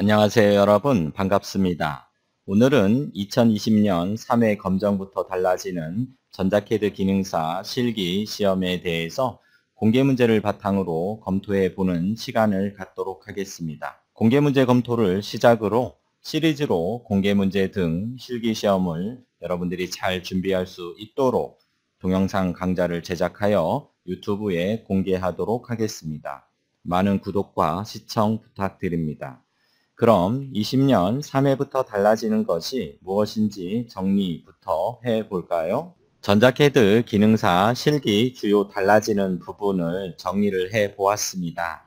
안녕하세요 여러분 반갑습니다. 오늘은 2020년 3회 검정부터 달라지는 전자캐드 기능사 실기 시험에 대해서 공개 문제를 바탕으로 검토해 보는 시간을 갖도록 하겠습니다. 공개 문제 검토를 시작으로 시리즈로 공개 문제 등 실기 시험을 여러분들이 잘 준비할 수 있도록 동영상 강좌를 제작하여 유튜브에 공개하도록 하겠습니다. 많은 구독과 시청 부탁드립니다. 그럼 20년 3회부터 달라지는 것이 무엇인지 정리부터 해볼까요? 전자캐드 기능사 실기 주요 달라지는 부분을 정리를 해보았습니다.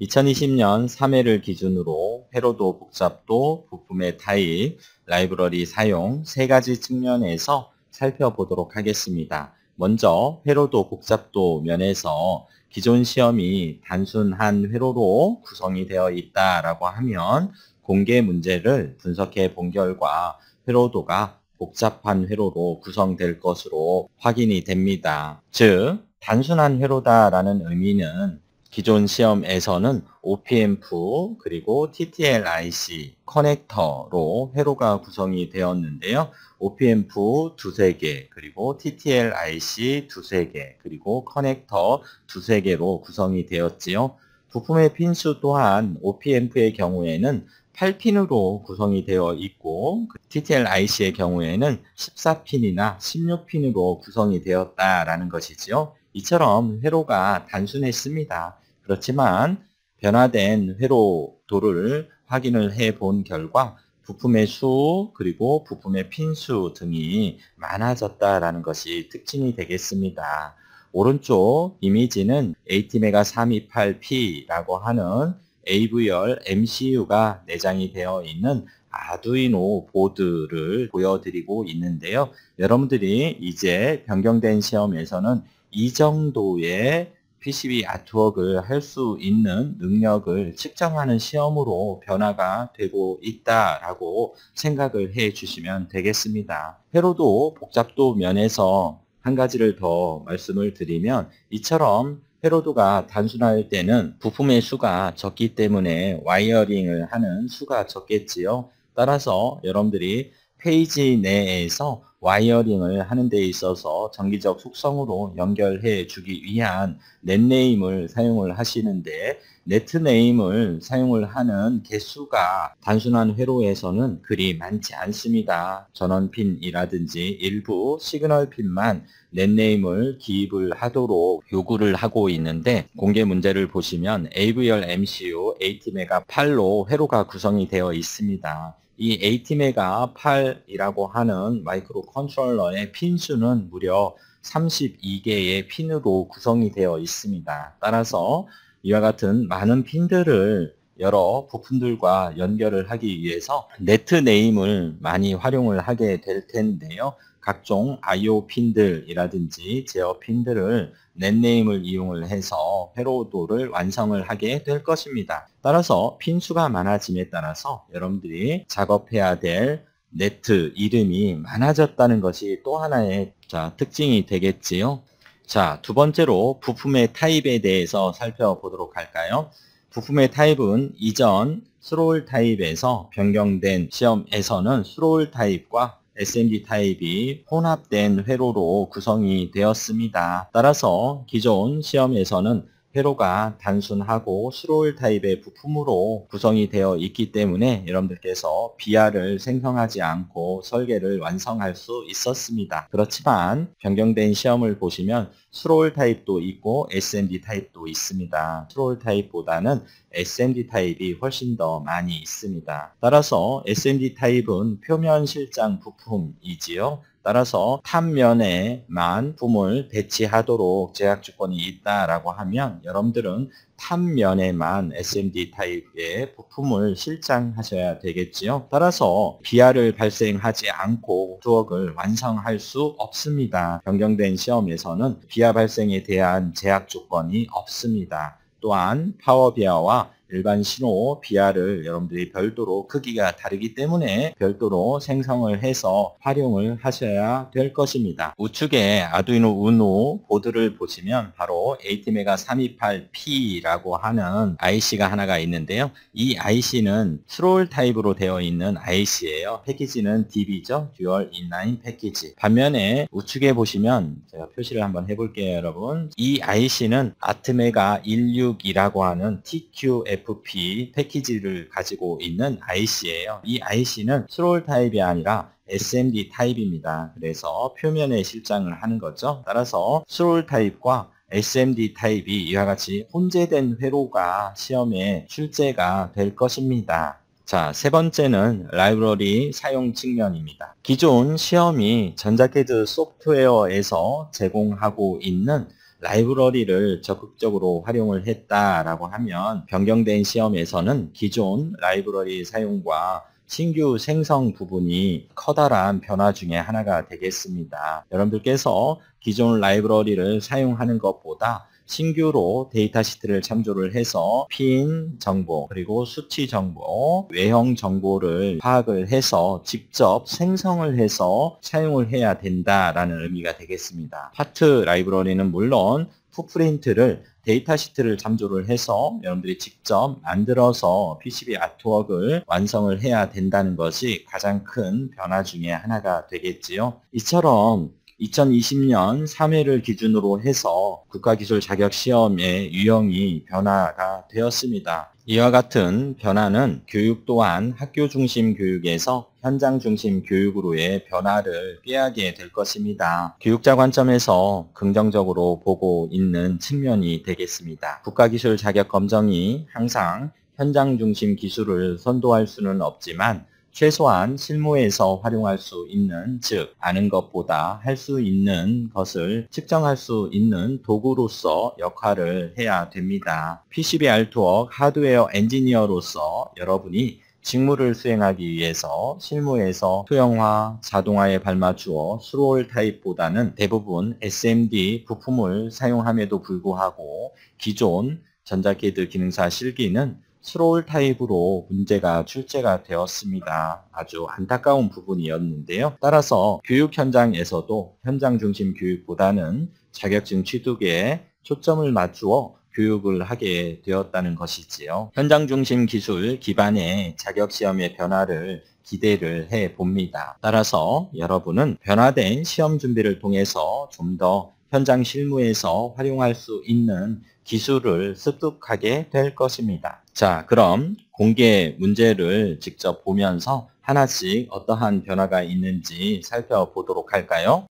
2020년 3회를 기준으로 회로도 복잡도, 부품의 타입, 라이브러리 사용 세 가지 측면에서 살펴보도록 하겠습니다. 먼저 회로도 복잡도 면에서 기존 시험이 단순 한 회로로 구성이 되어 있다라고 하면 공개 문제를 분석해 본 결과 회로도가 복잡한 회로로 구성될 것으로 확인이 됩니다. 즉, 단순한 회로다라는 의미는 기존 시험에서는 OPMF 그리고 TTLIC 커넥터로 회로가 구성이 되었는데요. OPMF 두세 개, 그리고 TTLIC 두세 개, 그리고 커넥터 두세 개로 구성이 되었지요. 부품의 핀수 또한 OPMF의 경우에는 8핀으로 구성이 되어 있고 그 TTLIC의 경우에는 14핀이나 16핀으로 구성이 되었다라는 것이지요. 이처럼 회로가 단순했습니다. 그렇지만 변화된 회로도를 확인을 해 본 결과 부품의 수 그리고 부품의 핀수 등이 많아졌다라는 것이 특징이 되겠습니다. 오른쪽 이미지는 ATmega 328P라고 하는 a v r MCU가 내장이 되어 있는 아두이노 보드를 보여드리고 있는데요. 여러분들이 이제 변경된 시험에서는 이 정도의 PCB 아트웍을 할 수 있는 능력을 측정하는 시험으로 변화가 되고 있다라고 생각을 해 주시면 되겠습니다. 회로도 복잡도 면에서 한 가지를 더 말씀을 드리면 이처럼 회로도가 단순할 때는 부품의 수가 적기 때문에 와이어링을 하는 수가 적겠지요. 따라서 여러분들이 페이지 내에서 와이어링을 하는 데 있어서 정기적 속성으로 연결해 주기 위한 넷네임을 사용을 하시는데 네트네임을 사용을 하는 개수가 단순한 회로에서는 그리 많지 않습니다. 전원핀이라든지 일부 시그널핀만 넷네임을 기입을 하도록 요구를 하고 있는데 공개 문제를 보시면 AVR MCU a m e 8로 회로가 구성이 되어 있습니다. 이 ATmega 8이라고 하는 마이크로 컨트롤러의 핀 수는 무려 32개의 핀으로 구성이 되어 있습니다. 따라서 이와 같은 많은 핀들을 여러 부품들과 연결을 하기 위해서 네트 네임을 많이 활용을 하게 될 텐데요. 각종 IO 핀들이라든지 제어 핀들을 넷네임을 이용을 해서 회로도를 완성을 하게 될 것입니다. 따라서 핀 수가 많아짐에 따라서 여러분들이 작업해야 될 네트 이름이 많아졌다는 것이 또 하나의 자, 특징이 되겠지요. 자, 두 번째로 부품의 타입에 대해서 살펴보도록 할까요? 부품의 타입은 이전 스롤 타입에서 변경된 시험에서는 스롤 타입과 SMD 타입이 혼합된 회로로 구성이 되었습니다. 따라서 기존 시험에서는 회로가 단순하고 스로일 타입의 부품으로 구성이 되어 있기 때문에 여러분들께서 BR을 생성하지 않고 설계를 완성할 수 있었습니다. 그렇지만 변경된 시험을 보시면 스로일 타입도 있고 SMD 타입도 있습니다. 스로일 타입보다는 SMD 타입이 훨씬 더 많이 있습니다. 따라서 SMD 타입은 표면 실장 부품이지요. 따라서 탄면에만 품을 배치하도록 제약 조건이 있다라고 하면 여러분들은 탄면에만 SMD 타입의 부품을 실장하셔야 되겠지요. 따라서 비하를 발생하지 않고 두억을 완성할 수 없습니다. 변경된 시험에서는 비하 발생에 대한 제약 조건이 없습니다. 또한 파워 비하와 일반 신호 BR을 여러분들이 별도로 크기가 다르기 때문에 별도로 생성을 해서 활용을 하셔야 될 것입니다. 우측에 아두이노 우노 보드를 보시면 바로 ATmega 328P라고 하는 IC가 하나가 있는데요. 이 IC는 트롤 타입으로 되어 있는 IC예요. 패키지는 DB죠. 듀얼 인라인 패키지. 반면에 우측에 보시면 제가 표시를 한번 해볼게요, 여러분. 이 IC는 아트메가 16이라고 하는 TQF FP 패키지를 가지고 있는 IC예요. 이 IC는 스롤 타입이 아니라 SMD 타입입니다. 그래서 표면에 실장을 하는 거죠. 따라서 스롤 타입과 SMD 타입이 이와 같이 혼재된 회로가 시험에 출제가 될 것입니다. 자, 세 번째는 라이브러리 사용 측면입니다. 기존 시험이 전자캐드 소프트웨어에서 제공하고 있는 라이브러리를 적극적으로 활용을 했다라고 하면 변경된 시험에서는 기존 라이브러리 사용과 신규 생성 부분이 커다란 변화 중에 하나가 되겠습니다. 여러분들께서 기존 라이브러리를 사용하는 것보다 신규로 데이터 시트를 참조를 해서 핀 정보 그리고 수치 정보 외형 정보를 파악을 해서 직접 생성을 해서 사용을 해야 된다라는 의미가 되겠습니다. 파트 라이브러리는 물론 푸프린트를 데이터 시트를 참조를 해서 여러분들이 직접 만들어서 PCB 아트웍을 완성을 해야 된다는 것이 가장 큰 변화 중에 하나가 되겠지요. 이처럼 2020년 3회를 기준으로 해서 국가기술자격시험의 유형이 변화가 되었습니다. 이와 같은 변화는 교육 또한 학교 중심 교육에서 현장 중심 교육으로의 변화를 꾀하게 될 것입니다. 교육자 관점에서 긍정적으로 보고 있는 측면이 되겠습니다. 국가기술 자격 검정이 항상 현장 중심 기술을 선도할 수는 없지만 최소한 실무에서 활용할 수 있는 즉 아는 것보다 할 수 있는 것을 측정할 수 있는 도구로서 역할을 해야 됩니다. PCB 알트웍 하드웨어 엔지니어로서 여러분이 직무를 수행하기 위해서 실무에서 소형화, 자동화에 발맞추어 스로울 타입보다는 대부분 SMD 부품을 사용함에도 불구하고 기존 전자키드 기능사 실기는 스롤 타입으로 문제가 출제가 되었습니다. 아주 안타까운 부분이었는데요. 따라서 교육 현장에서도 현장 중심 교육보다는 자격증 취득에 초점을 맞추어 교육을 하게 되었다는 것이지요. 현장 중심 기술 기반의 자격 시험의 변화를 기대를 해 봅니다. 따라서 여러분은 변화된 시험 준비를 통해서 좀더 현장 실무에서 활용할 수 있는 기술을 습득하게 될 것입니다. 자, 그럼 공개 문제를 직접 보면서 하나씩 어떠한 변화가 있는지 살펴보도록 할까요?